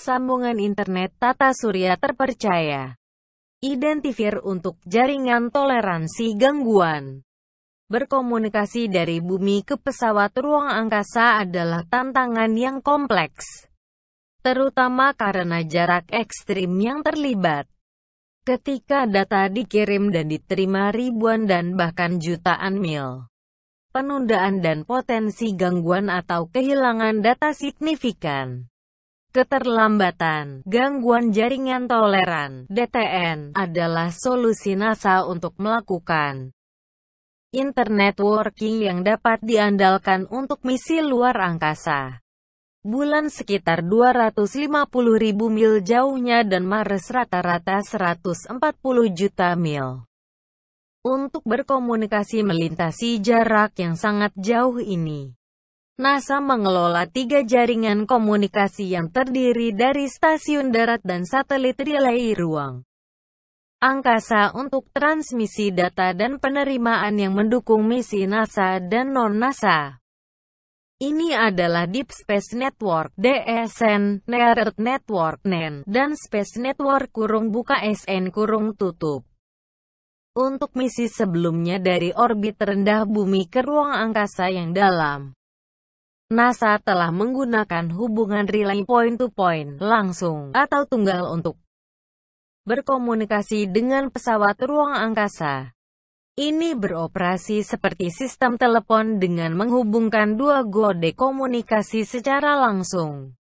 Sambungan internet Tata Surya terpercaya. Identifier untuk jaringan toleransi gangguan. Berkomunikasi dari bumi ke pesawat ruang angkasa adalah tantangan yang kompleks, terutama karena jarak ekstrim yang terlibat. Ketika data dikirim dan diterima ribuan dan bahkan jutaan mil, penundaan dan potensi gangguan atau kehilangan data signifikan. Keterlambatan, gangguan jaringan toleran, DTN, adalah solusi NASA untuk melakukan internet working yang dapat diandalkan untuk misi luar angkasa. Bulan sekitar 250 ribu mil jauhnya dan Mars rata-rata 140 juta mil. Untuk berkomunikasi melintasi jarak yang sangat jauh ini. NASA mengelola tiga jaringan komunikasi yang terdiri dari stasiun darat dan satelit relay ruang angkasa untuk transmisi data dan penerimaan yang mendukung misi NASA dan non-NASA. Ini adalah Deep Space Network (DSN), e Earth Network (NEN), e dan Space Network kurung buka (SN) kurung tutup. Untuk misi sebelumnya dari orbit rendah bumi ke ruang angkasa yang dalam. NASA telah menggunakan hubungan relay point-to-point, -point, langsung, atau tunggal untuk berkomunikasi dengan pesawat ruang angkasa. Ini beroperasi seperti sistem telepon dengan menghubungkan dua gode komunikasi secara langsung.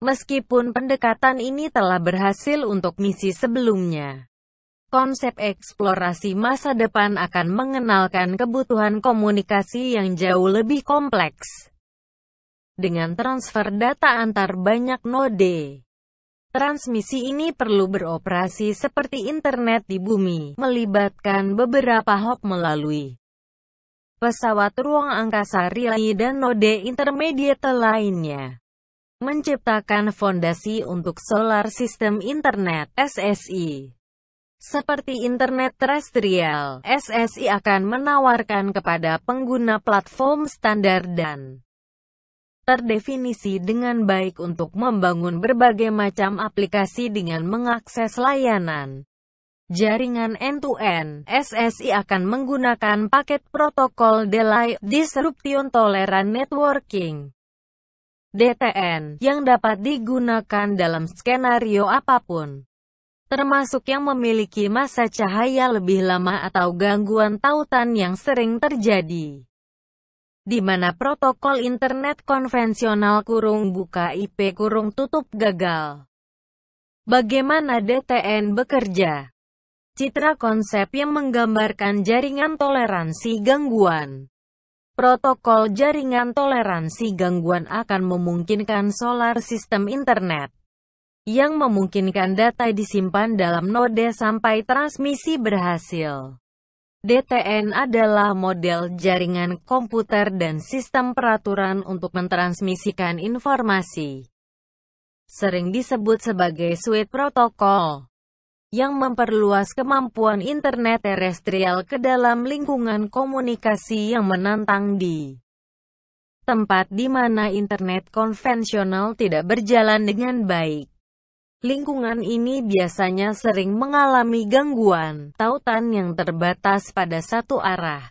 Meskipun pendekatan ini telah berhasil untuk misi sebelumnya, konsep eksplorasi masa depan akan mengenalkan kebutuhan komunikasi yang jauh lebih kompleks dengan transfer data antar banyak node. Transmisi ini perlu beroperasi seperti internet di bumi, melibatkan beberapa hop melalui pesawat ruang angkasa relay dan node intermediate lainnya. Menciptakan fondasi untuk Solar System Internet SSI. Seperti internet terestrial, SSI akan menawarkan kepada pengguna platform standar dan terdefinisi dengan baik untuk membangun berbagai macam aplikasi dengan mengakses layanan jaringan end-to-end. -end. SSI akan menggunakan paket protokol Delay Disruption Tolerant Networking DTN yang dapat digunakan dalam skenario apapun termasuk yang memiliki masa cahaya lebih lama atau gangguan tautan yang sering terjadi di mana protokol internet konvensional kurung buka IP kurung tutup gagal. Bagaimana DTN bekerja? Citra konsep yang menggambarkan jaringan toleransi gangguan. Protokol jaringan toleransi gangguan akan memungkinkan solar sistem internet yang memungkinkan data disimpan dalam node sampai transmisi berhasil. DTN adalah model jaringan komputer dan sistem peraturan untuk mentransmisikan informasi. Sering disebut sebagai suite protokol yang memperluas kemampuan internet terestrial ke dalam lingkungan komunikasi yang menantang di tempat di mana internet konvensional tidak berjalan dengan baik. Lingkungan ini biasanya sering mengalami gangguan tautan yang terbatas pada satu arah.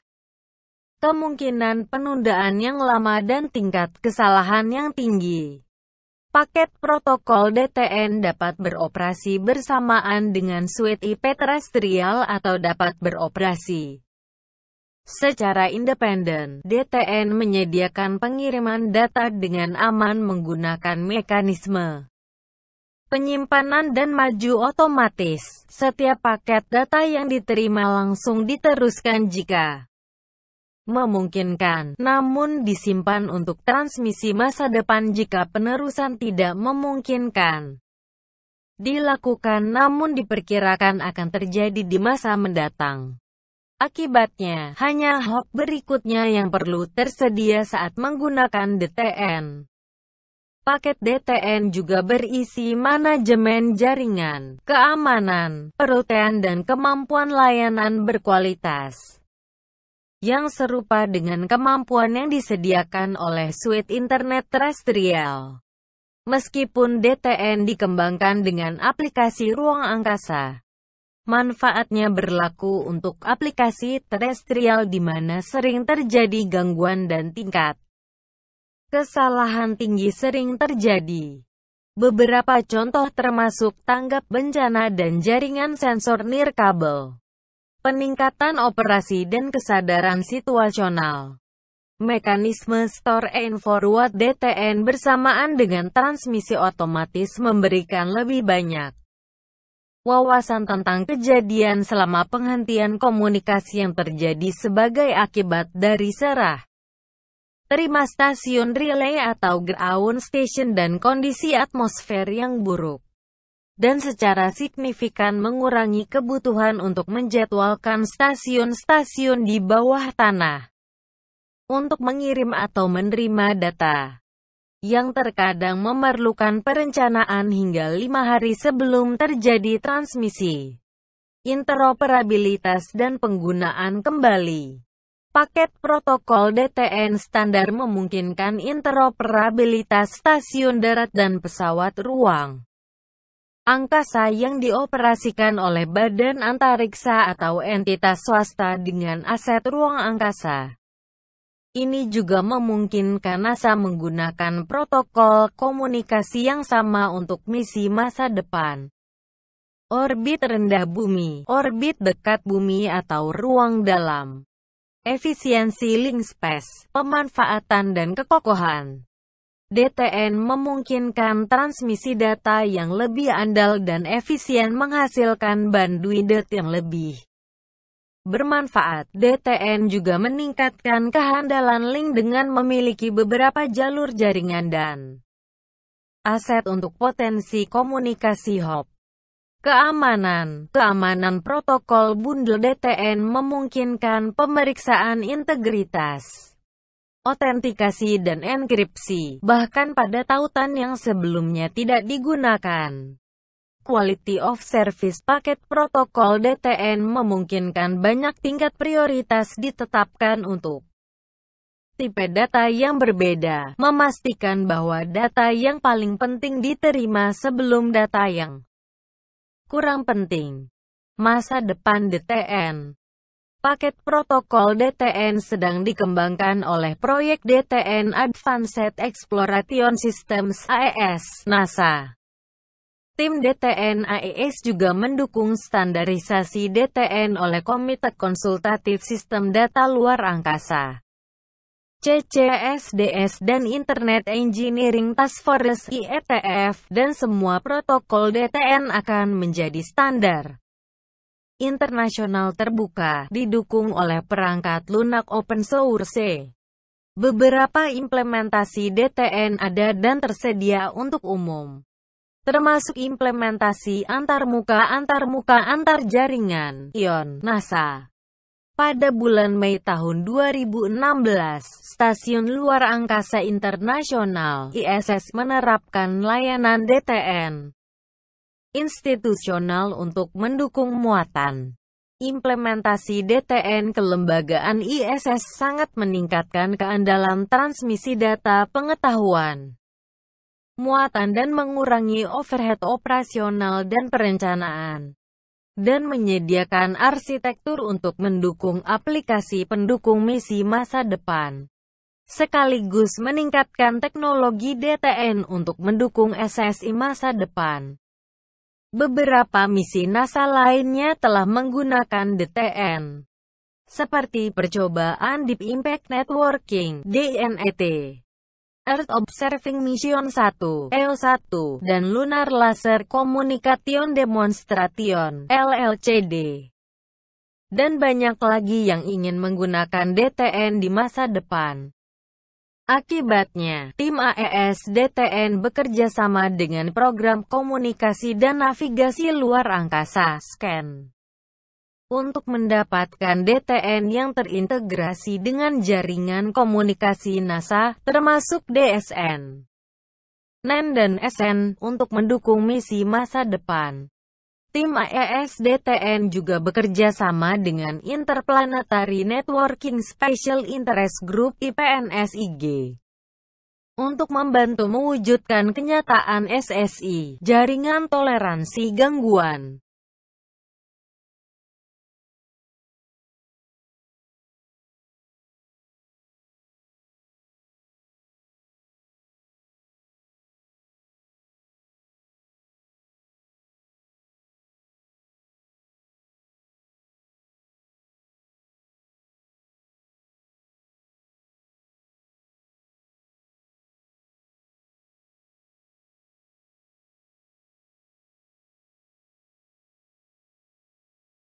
Kemungkinan penundaan yang lama dan tingkat kesalahan yang tinggi. Paket protokol DTN dapat beroperasi bersamaan dengan suite IP terestrial atau dapat beroperasi Secara independen, DTN menyediakan pengiriman data dengan aman menggunakan mekanisme penyimpanan dan maju otomatis. Setiap paket data yang diterima langsung diteruskan jika memungkinkan, namun disimpan untuk transmisi masa depan jika penerusan tidak memungkinkan. Dilakukan namun diperkirakan akan terjadi di masa mendatang. Akibatnya, hanya hop berikutnya yang perlu tersedia saat menggunakan DTN. Paket DTN juga berisi manajemen jaringan, keamanan, perutean dan kemampuan layanan berkualitas yang serupa dengan kemampuan yang disediakan oleh suite internet terestrial. Meskipun DTN dikembangkan dengan aplikasi ruang angkasa, manfaatnya berlaku untuk aplikasi terestrial di mana sering terjadi gangguan dan tingkat Kesalahan tinggi sering terjadi. Beberapa contoh termasuk tanggap bencana dan jaringan sensor nirkabel. Peningkatan operasi dan kesadaran situasional. Mekanisme store and forward DTN bersamaan dengan transmisi otomatis memberikan lebih banyak wawasan tentang kejadian selama penghentian komunikasi yang terjadi sebagai akibat dari serah terima stasiun relay atau ground station dan kondisi atmosfer yang buruk dan secara signifikan mengurangi kebutuhan untuk menjadwalkan stasiun-stasiun di bawah tanah untuk mengirim atau menerima data yang terkadang memerlukan perencanaan hingga lima hari sebelum terjadi transmisi, interoperabilitas dan penggunaan kembali. Paket protokol DTN standar memungkinkan interoperabilitas stasiun darat dan pesawat ruang angkasa yang dioperasikan oleh badan antariksa atau entitas swasta dengan aset ruang angkasa. Ini juga memungkinkan NASA menggunakan protokol komunikasi yang sama untuk misi masa depan. Orbit rendah bumi, orbit dekat bumi atau ruang dalam efisiensi link space, pemanfaatan dan kekokohan. DTN memungkinkan transmisi data yang lebih andal dan efisien menghasilkan bandwidth yang lebih bermanfaat. DTN juga meningkatkan kehandalan link dengan memiliki beberapa jalur jaringan dan aset untuk potensi komunikasi hop. Keamanan Keamanan protokol bundel DTN memungkinkan pemeriksaan integritas, otentikasi dan enkripsi, bahkan pada tautan yang sebelumnya tidak digunakan. Quality of Service Paket Protokol DTN memungkinkan banyak tingkat prioritas ditetapkan untuk tipe data yang berbeda, memastikan bahwa data yang paling penting diterima sebelum data yang kurang penting. Masa depan DTN Paket protokol DTN sedang dikembangkan oleh proyek DTN Advanced Exploration Systems AES, NASA. Tim DTN AES juga mendukung standarisasi DTN oleh Komite Konsultatif Sistem Data Luar Angkasa. CCSDS dan Internet Engineering Task Force IETF, dan semua protokol DTN akan menjadi standar internasional terbuka, didukung oleh perangkat lunak open source. Beberapa implementasi DTN ada dan tersedia untuk umum, termasuk implementasi antarmuka-antarmuka antar jaringan, ION, NASA. Pada bulan Mei tahun 2016, Stasiun Luar Angkasa Internasional ISS menerapkan layanan DTN institusional untuk mendukung muatan. Implementasi DTN kelembagaan ISS sangat meningkatkan keandalan transmisi data pengetahuan muatan dan mengurangi overhead operasional dan perencanaan dan menyediakan arsitektur untuk mendukung aplikasi pendukung misi masa depan. Sekaligus meningkatkan teknologi DTN untuk mendukung SSI masa depan. Beberapa misi NASA lainnya telah menggunakan DTN seperti percobaan Deep Impact Networking (DNET). Earth Observing Mission 1, EO1, dan Lunar Laser Communication Demonstration, LLCD. Dan banyak lagi yang ingin menggunakan DTN di masa depan. Akibatnya, tim AES DTN bekerja sama dengan program komunikasi dan navigasi luar angkasa SCAN untuk mendapatkan DTN yang terintegrasi dengan jaringan komunikasi NASA, termasuk DSN, NEN dan SN, untuk mendukung misi masa depan. Tim AES DTN juga bekerja sama dengan Interplanetary Networking Special Interest Group IPNSIG untuk membantu mewujudkan kenyataan SSI, jaringan toleransi gangguan.